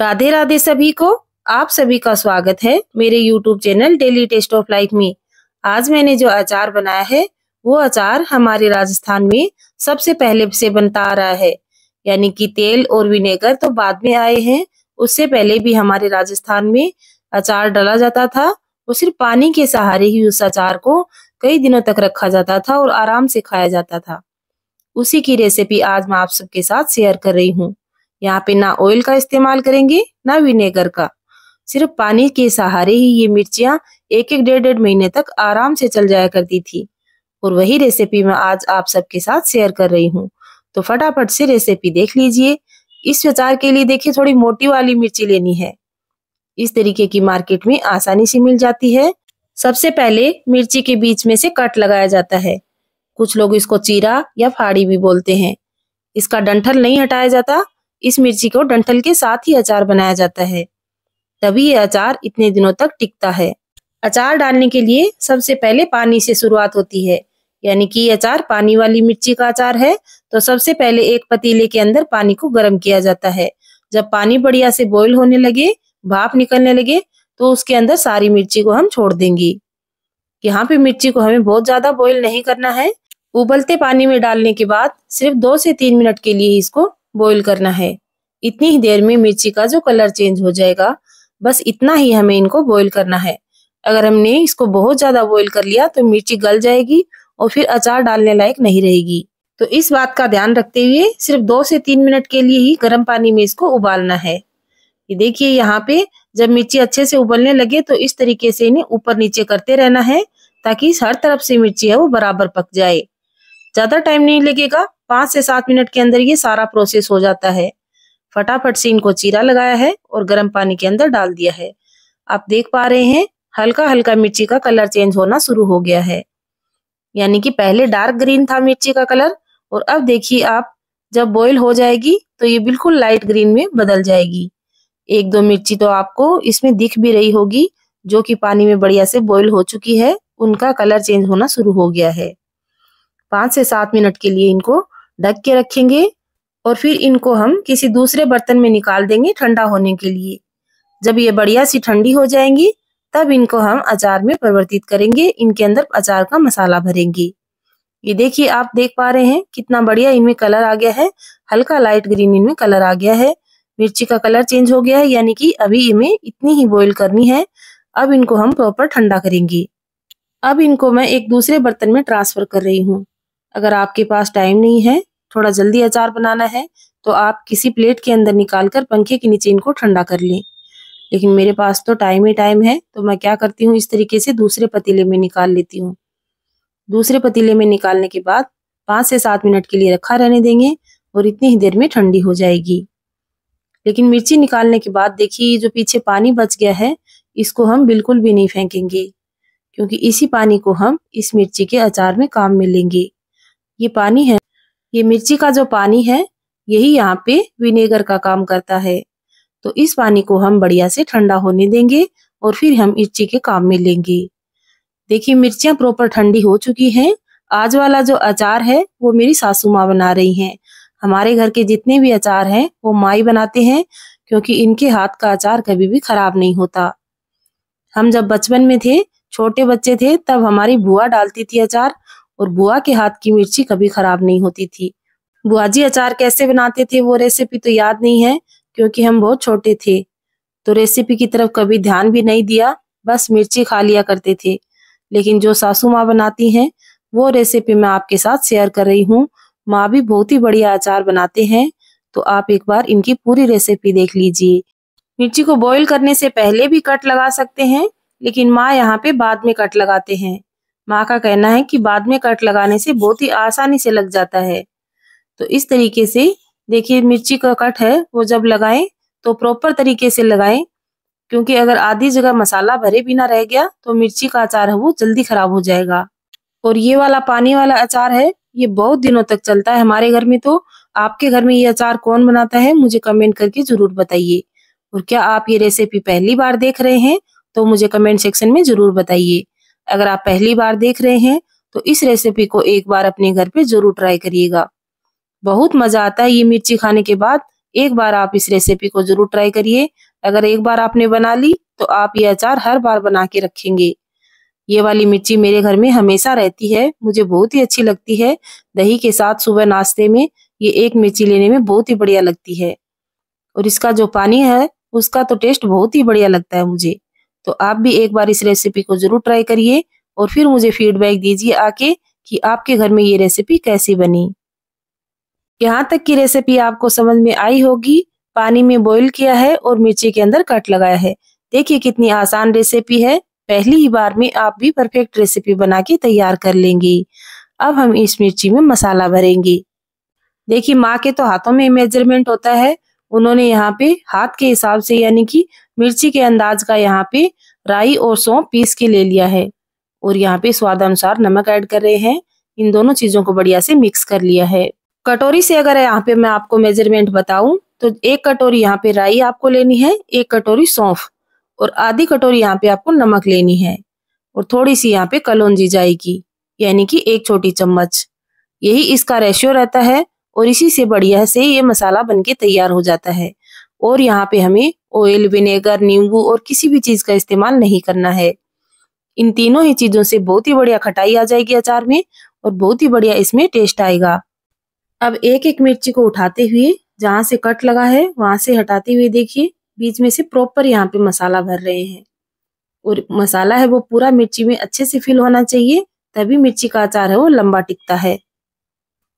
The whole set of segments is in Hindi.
राधे राधे सभी को आप सभी का स्वागत है मेरे YouTube channel Daily Taste of Life में आज मैंने जो अचार बनाया है वो अचार हमारे राजस्थान में सबसे पहले से बनता आ रहा है यानी कि तेल और विनेगर तो बाद में आए हैं उससे पहले भी हमारे राजस्थान में अचार डाला जाता था वो सिर्फ पानी के सहारे ही उस अचार को कई दिनों तक रखा जाता था और आराम से खाया जाता था उसी की रेसिपी आज मैं आप सबके साथ शेयर कर रही हूँ यहाँ पे ना ऑयल का इस्तेमाल करेंगे ना विनेगर का सिर्फ पानी के सहारे ही ये मिर्चियाँ एक एक डेढ़ डेढ़ महीने तक आराम से चल जाया करती थी और वही रेसिपी मैं आज आप सबके साथ शेयर कर रही हूँ तो फटाफट से रेसिपी देख लीजिए इस विचार के लिए देखिए थोड़ी मोटी वाली मिर्ची लेनी है इस तरीके की मार्केट में आसानी से मिल जाती है सबसे पहले मिर्ची के बीच में से कट लगाया जाता है कुछ लोग इसको चीरा या फाड़ी भी बोलते हैं इसका डंठल नहीं हटाया जाता इस मिर्ची को डंठल के साथ ही अचार बनाया जाता है तभी यह अचार इतने दिनों तक टिकता है अचार डालने के लिए सबसे पहले पानी से शुरुआत होती है यानी कि अचार पानी वाली मिर्ची का अचार है तो सबसे पहले एक पतीले के अंदर पानी को गर्म किया जाता है जब पानी बढ़िया से बॉईल होने लगे भाप निकलने लगे तो उसके अंदर सारी मिर्ची को हम छोड़ देंगे यहाँ पे मिर्ची को हमें बहुत ज्यादा बॉईल नहीं करना है उबलते पानी में डालने के बाद सिर्फ दो से तीन मिनट के लिए इसको बॉईल करना है इतनी ही देर में मिर्ची का जो कलर चेंज हो जाएगा बस इतना ही हमें इनको बॉईल करना है अगर हमने इसको बहुत ज्यादा बॉईल कर लिया तो मिर्ची गल जाएगी और फिर अचार डालने लायक नहीं रहेगी तो इस बात का ध्यान रखते हुए सिर्फ दो से तीन मिनट के लिए ही गर्म पानी में इसको उबालना है ये देखिए यहाँ पे जब मिर्ची अच्छे से उबलने लगे तो इस तरीके से इन्हें ऊपर नीचे करते रहना है ताकि हर तरफ से मिर्ची है वो बराबर पक जाए ज्यादा टाइम नहीं लगेगा पांच से सात मिनट के अंदर ये सारा प्रोसेस हो जाता है फटाफट से इनको चीरा लगाया है और गर्म पानी के अंदर डाल दिया है आप देख पा रहे हैं हल्का हल्का मिर्ची का कलर चेंज होना शुरू हो गया है यानी कि पहले डार्क ग्रीन था मिर्ची का कलर और अब देखिए आप जब बॉईल हो जाएगी तो ये बिल्कुल लाइट ग्रीन में बदल जाएगी एक दो मिर्ची तो आपको इसमें दिख भी रही होगी जो कि पानी में बढ़िया से बॉईल हो चुकी है उनका कलर चेंज होना शुरू हो गया है पांच से सात मिनट के लिए इनको ढक के रखेंगे और फिर इनको हम किसी दूसरे बर्तन में निकाल देंगे ठंडा होने के लिए जब ये बढ़िया सी ठंडी हो जाएंगी तब इनको हम अचार में परिवर्तित करेंगे इनके अंदर अचार का मसाला भरेंगे ये देखिए आप देख पा रहे हैं कितना बढ़िया इनमें कलर आ गया है हल्का लाइट ग्रीन इनमें कलर आ गया है मिर्ची का कलर चेंज हो गया है यानी कि अभी इनमें इतनी ही बॉईल करनी है अब इनको हम प्रॉपर ठंडा करेंगे अब इनको मैं एक दूसरे बर्तन में ट्रांसफर कर रही हूँ अगर आपके पास टाइम नहीं है थोड़ा जल्दी अचार बनाना है तो आप किसी प्लेट के अंदर निकाल कर पंखे के नीचे इनको ठंडा कर लें लेकिन मेरे पास तो टाइम ही टाइम है तो मैं क्या करती हूँ इस तरीके से दूसरे पतीले में निकाल लेती हूँ दूसरे पतीले में निकालने के बाद पाँच से सात मिनट के लिए रखा रहने देंगे और इतनी ही देर में ठंडी हो जाएगी लेकिन मिर्ची निकालने के बाद देखिए जो पीछे पानी बच गया है इसको हम बिल्कुल भी नहीं फेंकेंगे क्योंकि इसी पानी को हम इस मिर्ची के अचार में काम में लेंगे ये पानी है ये मिर्ची का जो पानी है यही यहाँ पे विनेगर का काम करता है तो इस पानी को हम बढ़िया से ठंडा होने देंगे और फिर हम इर्ची के काम में लेंगे देखिए मिर्चियाँ प्रॉपर ठंडी हो चुकी हैं आज वाला जो अचार है वो मेरी सासू माँ बना रही हैं हमारे घर के जितने भी अचार हैं वो माई बनाते हैं क्योंकि इनके हाथ का अचार कभी भी खराब नहीं होता हम जब बचपन में थे छोटे बच्चे थे तब हमारी बुआ डालती थी अचार और बुआ के हाथ की मिर्ची कभी खराब नहीं होती थी बुआ जी अचार कैसे बनाते थे वो रेसिपी तो याद नहीं है क्योंकि हम बहुत छोटे थे तो रेसिपी की तरफ कभी ध्यान भी नहीं दिया बस मिर्ची खा लिया करते थे लेकिन जो सासू माँ बनाती हैं वो रेसिपी मैं आपके साथ शेयर कर रही हूँ माँ भी बहुत ही बढ़िया अचार बनाते हैं तो आप एक बार इनकी पूरी रेसिपी देख लीजिए मिर्ची को बॉईल करने से पहले भी कट लगा सकते हैं लेकिन माँ यहाँ पे बाद में कट लगाते हैं माँ का कहना है कि बाद में कट लगाने से बहुत ही आसानी से लग जाता है तो इस तरीके से देखिए मिर्ची का कट है वो जब लगाएं तो प्रॉपर तरीके से लगाएं क्योंकि अगर आधी जगह मसाला भरे बिना रह गया तो मिर्ची का अचार है वो जल्दी खराब हो जाएगा और ये वाला पानी वाला अचार है ये बहुत दिनों तक चलता है हमारे घर में तो आपके घर में ये अचार कौन बनाता है मुझे कमेंट करके जरूर बताइए और क्या आप ये रेसिपी पहली बार देख रहे हैं तो मुझे कमेंट सेक्शन में जरूर बताइए अगर आप पहली बार देख रहे हैं तो इस रेसिपी को एक बार अपने घर पे जरूर ट्राई करिएगा बहुत मजा आता है ये मिर्ची खाने के बाद एक बार आप इस रेसिपी को जरूर ट्राई करिए अगर एक बार आपने बना ली तो आप ये अचार हर बार बना के रखेंगे ये वाली मिर्ची मेरे घर में हमेशा रहती है मुझे बहुत ही अच्छी लगती है दही के साथ सुबह नाश्ते में ये एक मिर्ची लेने में बहुत ही बढ़िया लगती है और इसका जो पानी है उसका तो टेस्ट बहुत ही बढ़िया लगता है मुझे तो आप भी एक बार इस रेसिपी को जरूर ट्राई करिए और फिर मुझे फीडबैक दीजिए आके कि आपके घर में ये रेसिपी कैसी बनी यहाँ तक की रेसिपी आपको समझ में आई होगी पानी में बॉईल किया है और मिर्ची के अंदर कट लगाया है देखिए कितनी आसान रेसिपी है पहली ही बार में आप भी परफेक्ट रेसिपी बना के तैयार कर लेंगी अब हम इस मिर्ची में मसाला भरेंगे देखिए माँ के तो हाथों में मेजरमेंट होता है उन्होंने यहाँ पे हाथ के हिसाब से यानी कि मिर्ची के अंदाज का यहाँ पे राई और सौंप पीस के ले लिया है और यहाँ पे स्वाद अनुसार नमक ऐड कर रहे हैं इन दोनों चीजों को बढ़िया से मिक्स कर लिया है कटोरी से अगर यहाँ पे मैं आपको मेजरमेंट बताऊं तो एक कटोरी यहाँ पे राई आपको लेनी है एक कटोरी सौंफ और आधी कटोरी यहाँ पे आपको नमक लेनी है और थोड़ी सी यहाँ पे कलौंजी जाएगी यानी कि एक छोटी चम्मच यही इसका रेशियो रहता है और इसी से बढ़िया से ये मसाला बनके तैयार हो जाता है और यहाँ पे हमें ऑयल विनेगर नींबू और किसी भी चीज का इस्तेमाल नहीं करना है इन तीनों ही चीजों से बहुत ही बढ़िया खटाई आ जाएगी अचार में और बहुत ही बढ़िया इसमें टेस्ट आएगा अब एक एक मिर्ची को उठाते हुए जहां से कट लगा है वहां से हटाते हुए देखिए बीच में से प्रॉपर यहाँ पे मसाला भर रहे हैं और मसाला है वो पूरा मिर्ची में अच्छे से फिल होना चाहिए तभी मिर्ची का अचार है वो लंबा टिकता है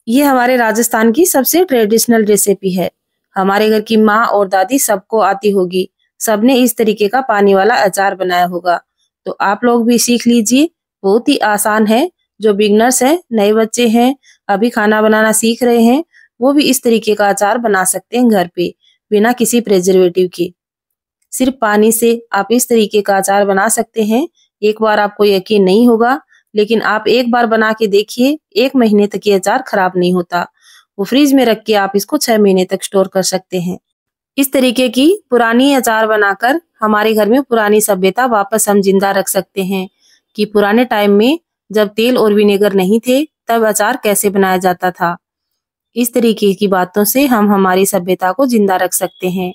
ये हमारे राजस्थान की सबसे ट्रेडिशनल रेसिपी है हमारे घर की माँ और दादी सबको आती होगी सबने इस तरीके का पानी वाला अचार बनाया होगा तो आप लोग भी सीख लीजिए बहुत ही आसान है जो बिगनर्स हैं नए बच्चे हैं अभी खाना बनाना सीख रहे हैं वो भी इस तरीके का अचार बना सकते हैं घर पे बिना किसी प्रेजर्वेटिव के सिर्फ पानी से आप इस तरीके का अचार बना सकते हैं एक बार आपको यकीन नहीं होगा लेकिन आप एक बार बना के देखिए एक महीने तक ये अचार खराब नहीं होता वो फ्रीज में रख के आप इसको छह महीने तक स्टोर कर सकते हैं इस तरीके की पुरानी अचार बनाकर हमारे घर में पुरानी सभ्यता वापस हम जिंदा रख सकते हैं कि पुराने टाइम में जब तेल और विनेगर नहीं थे तब अचार कैसे बनाया जाता था इस तरीके की बातों से हम हमारी सभ्यता को जिंदा रख सकते हैं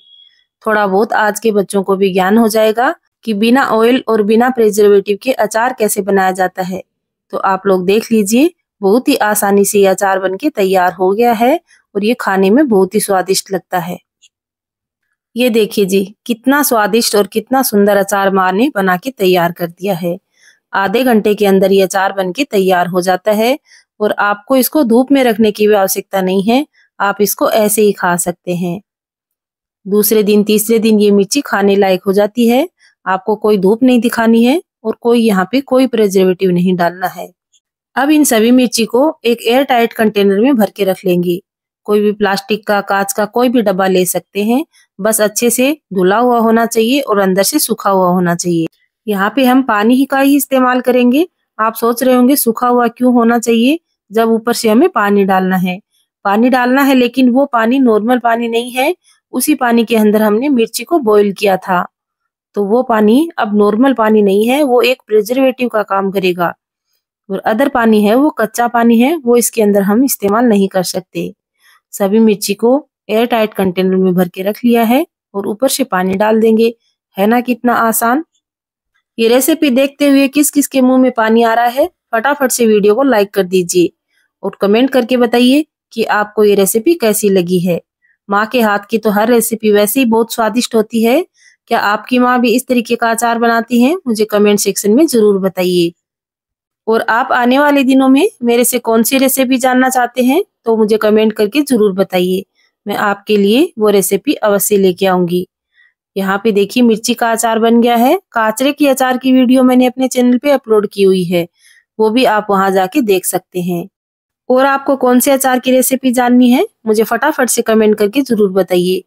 थोड़ा बहुत आज के बच्चों को भी ज्ञान हो जाएगा कि बिना ऑयल और बिना प्रिजर्वेटिव के अचार कैसे बनाया जाता है तो आप लोग देख लीजिए बहुत ही आसानी से अचार बन के तैयार हो गया है और ये खाने में बहुत ही स्वादिष्ट लगता है ये देखिए जी कितना स्वादिष्ट और कितना सुंदर अचार माँ ने बना के तैयार कर दिया है आधे घंटे के अंदर ये अचार बन के तैयार हो जाता है और आपको इसको धूप में रखने की भी आवश्यकता नहीं है आप इसको ऐसे ही खा सकते हैं दूसरे दिन तीसरे दिन ये मिर्ची खाने लायक हो जाती है आपको कोई धूप नहीं दिखानी है और कोई यहाँ पे कोई प्रिजर्वेटिव नहीं डालना है अब इन सभी मिर्ची को एक एयर टाइट कंटेनर में भर के रख लेंगे कोई भी प्लास्टिक का कांच का कोई भी डब्बा ले सकते हैं बस अच्छे से धुला हुआ होना चाहिए और अंदर से सूखा हुआ होना चाहिए यहाँ पे हम पानी ही का ही इस्तेमाल करेंगे आप सोच रहे होंगे सूखा हुआ क्यों होना चाहिए जब ऊपर से हमें पानी डालना है पानी डालना है लेकिन वो पानी नॉर्मल पानी नहीं है उसी पानी के अंदर हमने मिर्ची को बॉईल किया था तो वो पानी अब नॉर्मल पानी नहीं है वो एक प्रिजर्वेटिव का काम करेगा और अदर पानी है वो कच्चा पानी है वो इसके अंदर हम इस्तेमाल नहीं कर सकते सभी मिर्ची को एयर टाइट कंटेनर में भर के रख लिया है और ऊपर से पानी डाल देंगे है ना कितना आसान ये रेसिपी देखते हुए किस किस के मुंह में पानी आ रहा है फटाफट से वीडियो को लाइक कर दीजिए और कमेंट करके बताइए कि आपको ये रेसिपी कैसी लगी है माँ के हाथ की तो हर रेसिपी वैसे ही बहुत स्वादिष्ट होती है क्या आपकी माँ भी इस तरीके का अचार बनाती है मुझे कमेंट सेक्शन में जरूर बताइए और आप आने वाले दिनों में मेरे से कौन सी रेसिपी जानना चाहते हैं तो मुझे कमेंट करके ज़रूर बताइए मैं आपके लिए वो रेसिपी अवश्य लेके आऊंगी यहाँ पे देखिए मिर्ची का अचार बन गया है काचरे की अचार की वीडियो मैंने अपने चैनल पे अपलोड की हुई है वो भी आप वहां जाके देख सकते हैं और आपको कौन से अचार की रेसिपी जाननी है मुझे फटाफट से कमेंट करके जरूर बताइए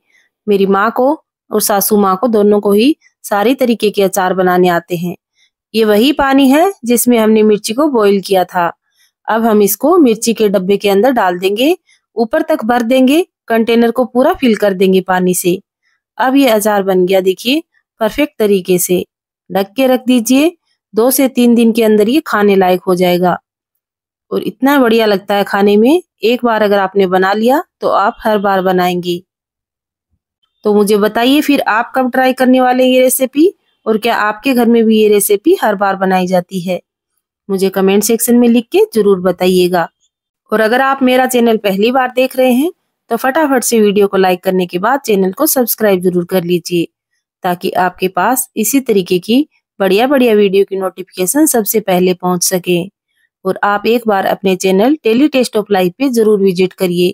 मेरी माँ को और सासू माँ को दोनों को ही सारे तरीके के अचार बनाने आते हैं ये वही पानी है जिसमें हमने मिर्ची को बॉईल किया था अब हम इसको मिर्ची के डब्बे के अंदर डाल देंगे ऊपर तक भर देंगे कंटेनर को पूरा फिल कर देंगे पानी से अब ये अचार बन गया देखिए परफेक्ट तरीके से ढक के रख दीजिए दो से तीन दिन के अंदर ये खाने लायक हो जाएगा और इतना बढ़िया लगता है खाने में एक बार अगर आपने बना लिया तो आप हर बार बनाएंगे तो मुझे बताइए फिर आप कब ट्राई करने वाले ये रेसिपी और क्या आपके घर में भी ये रेसिपी हर बार बनाई जाती है मुझे कमेंट सेक्शन में लिख के जरूर बताइएगा और अगर आप मेरा चैनल पहली बार देख रहे हैं तो फटाफट से वीडियो को लाइक करने के बाद चैनल को सब्सक्राइब जरूर कर लीजिए ताकि आपके पास इसी तरीके की बढ़िया बढ़िया वीडियो की नोटिफिकेशन सबसे पहले पहुंच सके और आप एक बार अपने channel Daily Taste of Life पे जरूर विजिट करिए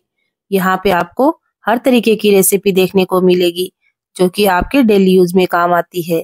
यहाँ पे आपको हर तरीके की रेसिपी देखने को मिलेगी जो कि आपके डेली यूज में काम आती है